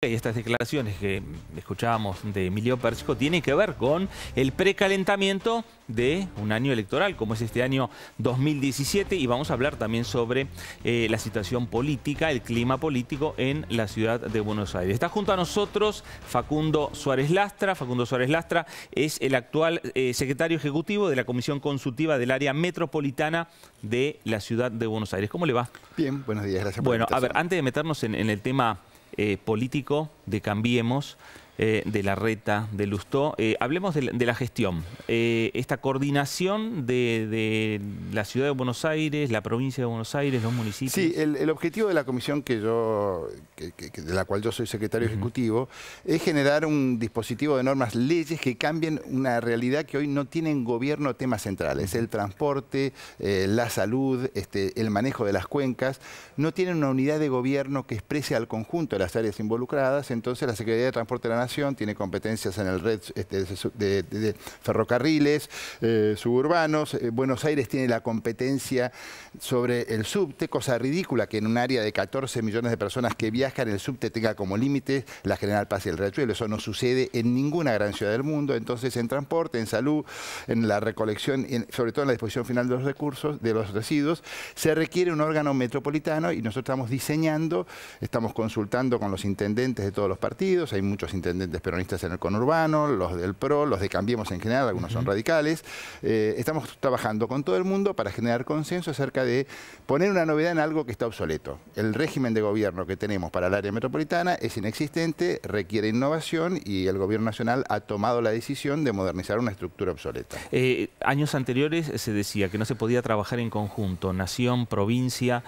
Y estas declaraciones que escuchábamos de Emilio Pérsico tienen que ver con el precalentamiento de un año electoral, como es este año 2017, y vamos a hablar también sobre eh, la situación política, el clima político en la ciudad de Buenos Aires. Está junto a nosotros Facundo Suárez Lastra. Facundo Suárez Lastra es el actual eh, secretario ejecutivo de la Comisión Consultiva del Área Metropolitana de la ciudad de Buenos Aires. ¿Cómo le va? Bien, buenos días, gracias por Bueno, a ver, antes de meternos en el tema eh, político de Cambiemos eh, de la reta, de Lustó. Eh, hablemos de, la gestión, eh, esta coordinación de, la ciudad de Buenos Aires, la provincia de Buenos Aires, los municipios. Sí, el, objetivo de la comisión que yo, de la cual yo soy secretario ejecutivo, es generar un dispositivo de normas, leyes que cambien una realidad que hoy no tiene en gobierno temas centrales, el transporte, la salud, este, el manejo de las cuencas, no tienen una unidad de gobierno que exprese al conjunto de las áreas involucradas, entonces la Secretaría de Transporte de la Nación tiene competencias en el red este, de, ferrocarriles eh, suburbanos, eh, Buenos Aires tiene la competencia sobre el subte, cosa ridícula que en un área de 14 millones de personas que viajan el subte tenga como límite la General Paz y el Riachuelo, eso no sucede en ninguna gran ciudad del mundo, entonces en transporte, en salud, en la recolección, y sobre todo en la disposición final de los recursos, de los residuos, se requiere un órgano metropolitano y nosotros estamos diseñando, estamos consultando con los intendentes de todos los partidos, hay muchos intendentes intendentes peronistas en el conurbano, los del PRO, los de Cambiemos en general, algunos son radicales. Eh, estamos trabajando con todo el mundo para generar consenso acerca de poner una novedad en algo que está obsoleto. El régimen de gobierno que tenemos para el área metropolitana es inexistente, requiere innovación y el gobierno nacional ha tomado la decisión de modernizar una estructura obsoleta. Eh, años anteriores eh, se decía que no se podía trabajar en conjunto, nación, provincia,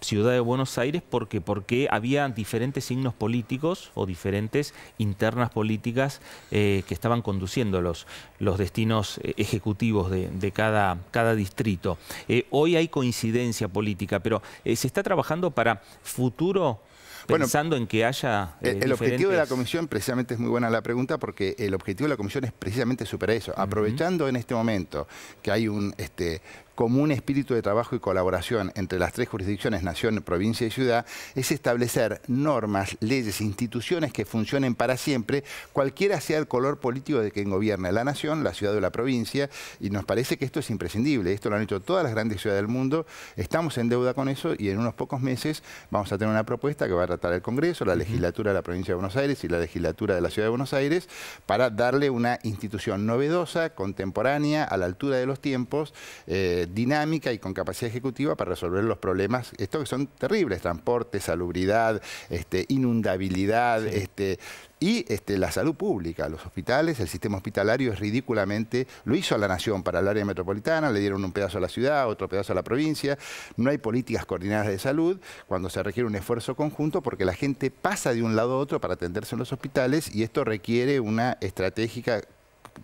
ciudad de Buenos Aires, porque porque había diferentes signos políticos o diferentes internas políticas eh, que estaban conduciendo los, los destinos eh, ejecutivos de, de cada, cada, distrito. Eh, hoy hay coincidencia política, pero ¿se está trabajando para futuro? Pensando en que haya... el objetivo de la comisión, precisamente es muy buena la pregunta, porque el objetivo de la comisión es precisamente superar eso. Aprovechando en este momento que hay un este, como un espíritu de trabajo y colaboración entre las tres jurisdicciones, nación, provincia y ciudad, es establecer normas, leyes, instituciones que funcionen para siempre, cualquiera sea el color político de quien gobierne la nación, la ciudad o la provincia, y nos parece que esto es imprescindible. Esto lo han hecho todas las grandes ciudades del mundo, estamos en deuda con eso y en unos pocos meses vamos a tener una propuesta que va a tratar el Congreso, la legislatura de la provincia de Buenos Aires y la legislatura de la ciudad de Buenos Aires para darle una institución novedosa, contemporánea, a la altura de los tiempos, eh, dinámica y con capacidad ejecutiva para resolver los problemas, estos que son terribles, transporte, salubridad, este, inundabilidad, este, y este, la salud pública, los hospitales, el sistema hospitalario es ridículamente, lo hizo la nación para el área metropolitana, le dieron un pedazo a la ciudad, otro pedazo a la provincia, no hay políticas coordinadas de salud cuando se requiere un esfuerzo conjunto porque la gente pasa de un lado a otro para atenderse en los hospitales y esto requiere una estratégica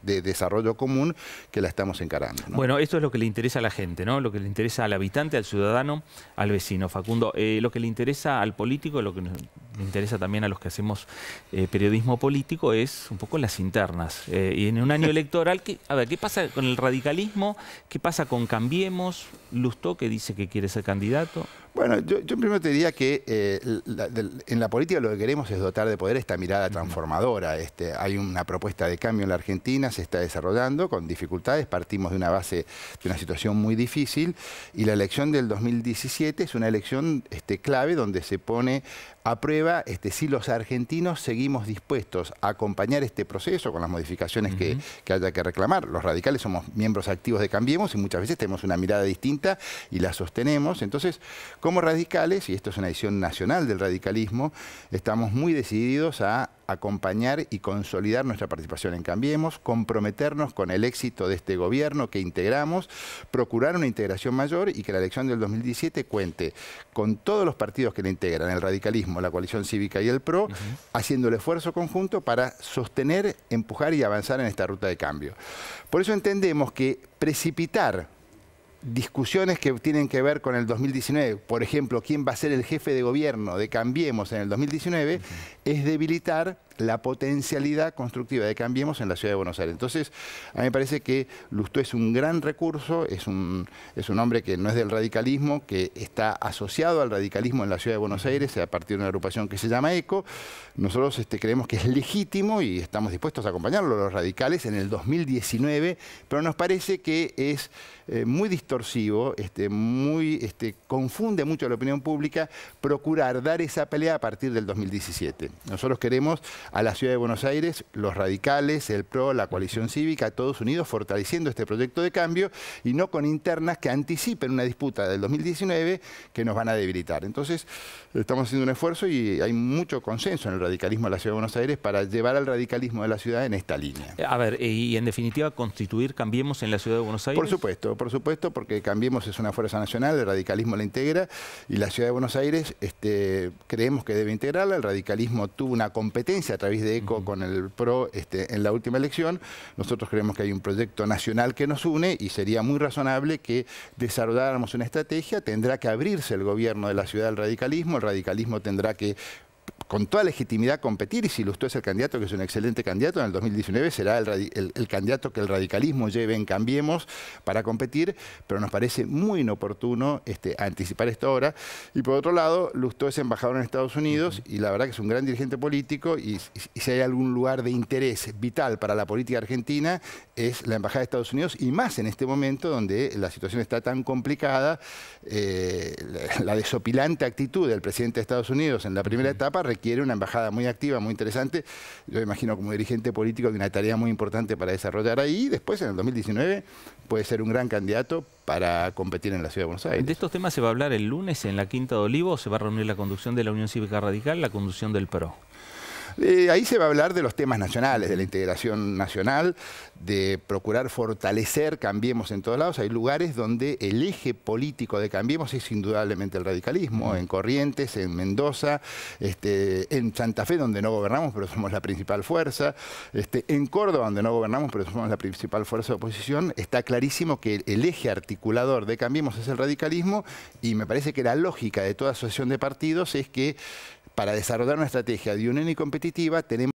de desarrollo común que la estamos encarando. Bueno, esto es lo que le interesa a la gente, ¿no? Lo que le interesa al habitante, al ciudadano, al vecino. Facundo, eh, lo que le interesa al político, lo que nos interesa también a los que hacemos eh, periodismo político es un poco las internas. Eh, y en un año electoral, a ver, ¿qué pasa con el radicalismo? ¿Qué pasa con Cambiemos? Lustó que dice que quiere ser candidato? Bueno, yo, primero te diría que eh, en la política lo que queremos es dotar de poder esta mirada transformadora. Este, hay una propuesta de cambio en la Argentina, se está desarrollando con dificultades, partimos de una base, de una situación muy difícil y la elección del 2017 es una elección este, clave donde se pone a prueba este, si los argentinos seguimos dispuestos a acompañar este proceso con las modificaciones que haya que reclamar. Los radicales somos miembros activos de Cambiemos y muchas veces tenemos una mirada distinta y la sostenemos. Entonces, como radicales, y esto es una edición nacional del radicalismo, estamos muy decididos a acompañar y consolidar nuestra participación en Cambiemos, comprometernos con el éxito de este gobierno que integramos, procurar una integración mayor y que la elección del 2017 cuente con todos los partidos que la integran, el radicalismo, la coalición cívica y el PRO, haciendo el esfuerzo conjunto para sostener, empujar y avanzar en esta ruta de cambio. Por eso entendemos que precipitar discusiones que tienen que ver con el 2019, por ejemplo, quién va a ser el jefe de gobierno de Cambiemos en el 2019, es debilitar la potencialidad constructiva de Cambiemos en la Ciudad de Buenos Aires. Entonces, a mí me parece que Lustó es un gran recurso, es un, es un hombre que no es del radicalismo, que está asociado al radicalismo en la Ciudad de Buenos Aires a partir de una agrupación que se llama ECO. Nosotros este, creemos que es legítimo y estamos dispuestos a acompañarlo, a los radicales, en el 2019, pero nos parece que es eh, muy distinto este, muy, este, confunde mucho a la opinión pública, procurar dar esa pelea a partir del 2017. Nosotros queremos a la ciudad de Buenos Aires, los radicales, el PRO, la coalición cívica, todos unidos fortaleciendo este proyecto de cambio y no con internas que anticipen una disputa del 2019 que nos van a debilitar. Entonces, estamos haciendo un esfuerzo y hay mucho consenso en el radicalismo de la ciudad de Buenos Aires para llevar al radicalismo de la ciudad en esta línea. A ver, eh, y en definitiva constituir Cambiemos en la ciudad de Buenos Aires. Por supuesto, por supuesto. Por porque Cambiemos es una fuerza nacional, el radicalismo la integra y la ciudad de Buenos Aires este, creemos que debe integrarla. El radicalismo tuvo una competencia a través de ECO con el PRO este, en la última elección. Nosotros creemos que hay un proyecto nacional que nos une y sería muy razonable que desarrolláramos una estrategia. Tendrá que abrirse el gobierno de la ciudad al radicalismo, el radicalismo tendrá que con toda legitimidad competir y si Lustó es el candidato, que es un excelente candidato, en el 2019 será el, candidato que el radicalismo lleve en Cambiemos para competir, pero nos parece muy inoportuno este, anticipar esto ahora. Y por otro lado, Lustó es embajador en Estados Unidos y la verdad que es un gran dirigente político y, si hay algún lugar de interés vital para la política argentina es la Embajada de Estados Unidos y más en este momento donde la situación está tan complicada, eh, la, desopilante actitud del presidente de Estados Unidos en la primera etapa requiere una embajada muy activa, muy interesante. Yo imagino como dirigente político que una tarea muy importante para desarrollar ahí. Después, en el 2019, puede ser un gran candidato para competir en la Ciudad de Buenos Aires. De estos temas se va a hablar el lunes en la Quinta de Olivos, se va a reunir la conducción de la Unión Cívica Radical, la conducción del PRO. Eh, ahí se va a hablar de los temas nacionales, de la integración nacional, de procurar fortalecer Cambiemos en todos lados. Hay lugares donde el eje político de Cambiemos es indudablemente el radicalismo, mm. en Corrientes, en Mendoza, este, en Santa Fe, donde no gobernamos, pero somos la principal fuerza, este, en Córdoba, donde no gobernamos, pero somos la principal fuerza de oposición, está clarísimo que el eje articulador de Cambiemos es el radicalismo y me parece que la lógica de toda asociación de partidos es que para desarrollar una estrategia de unión y competencia, competitiva, tenemos